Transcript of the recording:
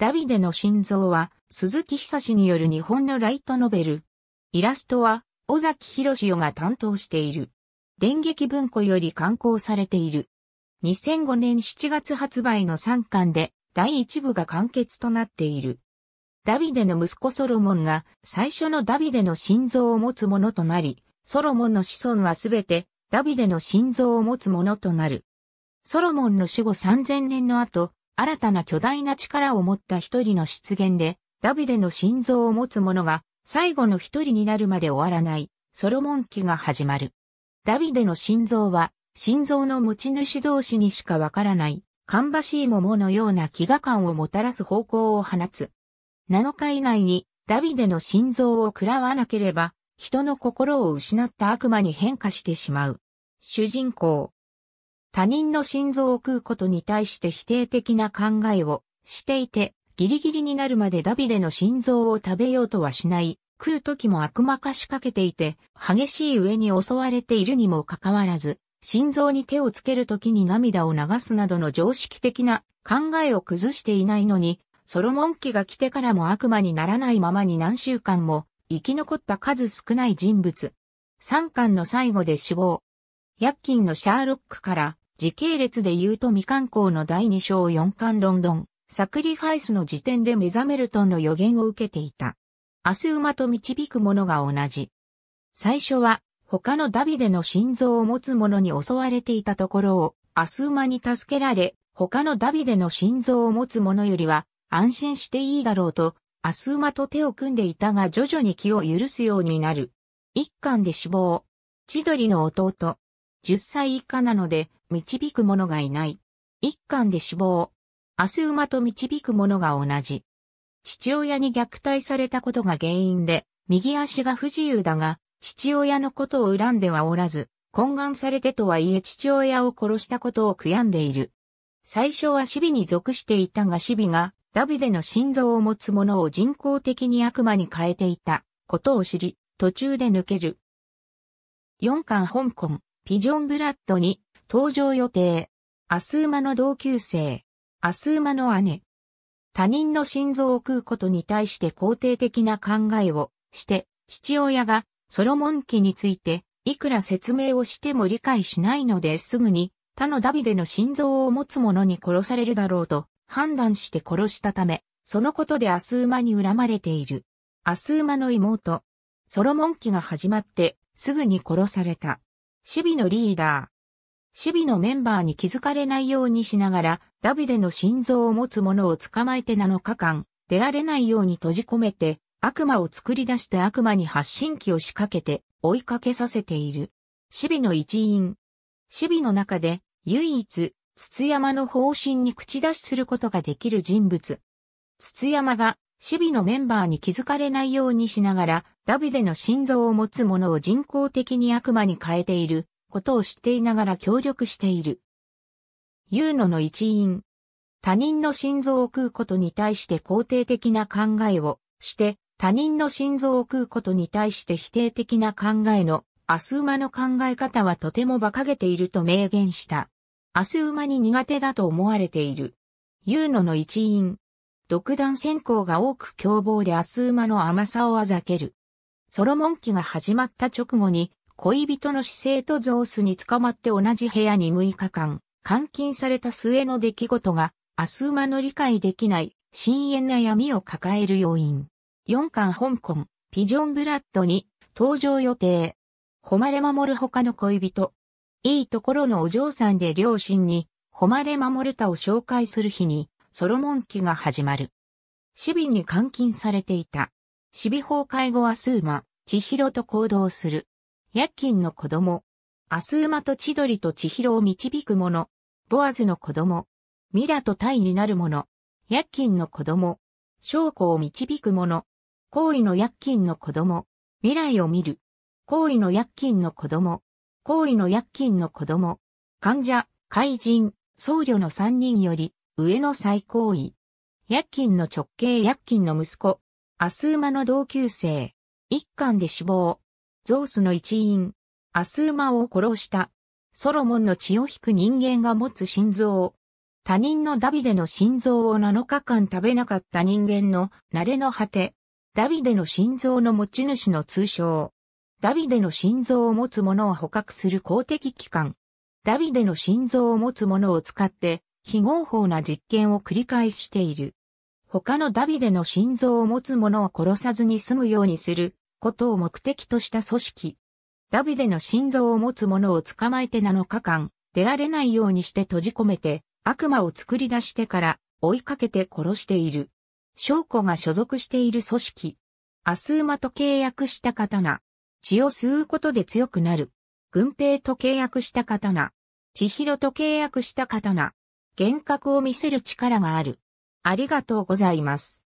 ダビデの心臓は、鈴木久志による日本のライトノベル。イラストは、尾崎博代が担当している。電撃文庫より刊行されている。2005年7月発売の3巻で、第1部が完結となっている。ダビデの息子ソロモンが、最初のダビデの心臓を持つものとなり、ソロモンの子孫はすべて、ダビデの心臓を持つものとなる。ソロモンの死後3000年の後、新たな巨大な力を持った一人の出現で、ダビデの心臓を持つ者が最後の一人になるまで終わらない、ソロモン期が始まる。ダビデの心臓は、心臓の持ち主同士にしかわからない、芳しい桃のような飢餓感をもたらす方向を放つ。7日以内に、ダビデの心臓を食らわなければ、人の心を失った悪魔に変化してしまう。主人公、他人の心臓を食うことに対して否定的な考えをしていて、ギリギリになるまでダビデの心臓を食べようとはしない、食う時も悪魔化しかけていて、激しい上に襲われているにもかかわらず、心臓に手をつける時に涙を流すなどの常識的な考えを崩していないのに、ソロモン期が来てからも悪魔にならないままに何週間も生き残った数少ない人物。三巻の最後で死亡。薬金のシャーロックから時系列で言うと未刊行の第2章4巻ロンドン、サクリファイスの時点で目覚めるとの予言を受けていた。明日馬と導く者が同じ。最初は、他のダビデの心臓を持つ者に襲われていたところを、アス馬に助けられ、他のダビデの心臓を持つ者よりは、安心していいだろうと、アス馬と手を組んでいたが徐々に気を許すようになる。一巻で死亡。千鳥の弟、10歳以下なので、導く者がいない。一巻で死亡。明日馬と導く者が同じ。父親に虐待されたことが原因で、右足が不自由だが、父親のことを恨んではおらず、懇願されてとはいえ父親を殺したことを悔やんでいる。最初はシビに属していたがシビが、ダビデの心臓を持つ者を人工的に悪魔に変えていたことを知り、途中で抜ける。四巻香港。ピジョンブラッドに登場予定。アスーマの同級生。アスーマの姉。他人の心臓を食うことに対して肯定的な考えをして、父親がソロモンキについていくら説明をしても理解しないのですぐに他のダビデの心臓を持つ者に殺されるだろうと判断して殺したため、そのことでアスーマに恨まれている。アスーマの妹、ソロモンキが始まってすぐに殺された。守備のリーダー。守備のメンバーに気づかれないようにしながら、ダビデの心臓を持つ者を捕まえて7日間、出られないように閉じ込めて、悪魔を作り出して悪魔に発信機を仕掛けて追いかけさせている。守備の一員。守備の中で唯一、筒山の方針に口出しすることができる人物。筒山が守備のメンバーに気づかれないようにしながらダビデの心臓を持つ者を人工的に悪魔に変えていることを知っていながら協力している。ユーノの一員。他人の心臓を食うことに対して肯定的な考えをして、他人の心臓を食うことに対して否定的な考えのアスウマの考え方はとても馬鹿げていると明言した。アスウマに苦手だと思われている。ユーノの一員。独断先行が多く凶暴でアスウマの甘さをあざける。ソロモン記が始まった直後に、恋人の姿勢とゾースに捕まって同じ部屋に6日間、監禁された末の出来事が、アスウマの理解できない、深淵な闇を抱える要因。4巻香港、ピジョンブラッドに、登場予定。誉れ守る他の恋人。いいところのお嬢さんで両親に、誉れ守るたを紹介する日に、ソロモン記が始まる。市民に監禁されていた。死美崩壊後はスーマ、千尋と行動する。夜勤の子供。アスーマと千鳥と千尋を導く者。ボアズの子供。ミラとタイになる者。夜勤の子供。証拠を導く者。行為の夜勤の子供。未来を見る。行為の夜勤の子供。行為の夜勤の子供。患者、怪人、僧侶の三人より、上の最高位。夜勤の直系夜勤の息子、アスーマの同級生。一巻で死亡。ゾースの一員。アスーマを殺した。ソロモンの血を引く人間が持つ心臓。他人のダビデの心臓を7日間食べなかった人間の慣れの果て。ダビデの心臓の持ち主の通称。ダビデの心臓を持つ者を捕獲する公的機関。ダビデの心臓を持つ者を使って、非合法な実験を繰り返している。他のダビデの心臓を持つ者を殺さずに済むようにすることを目的とした組織。ダビデの心臓を持つ者を捕まえて7日間、出られないようにして閉じ込めて、悪魔を作り出してから追いかけて殺している。証拠が所属している組織。アスーマと契約した刀。血を吸うことで強くなる。軍兵と契約した刀。千尋と契約した刀。幻覚を見せる力がある。ありがとうございます。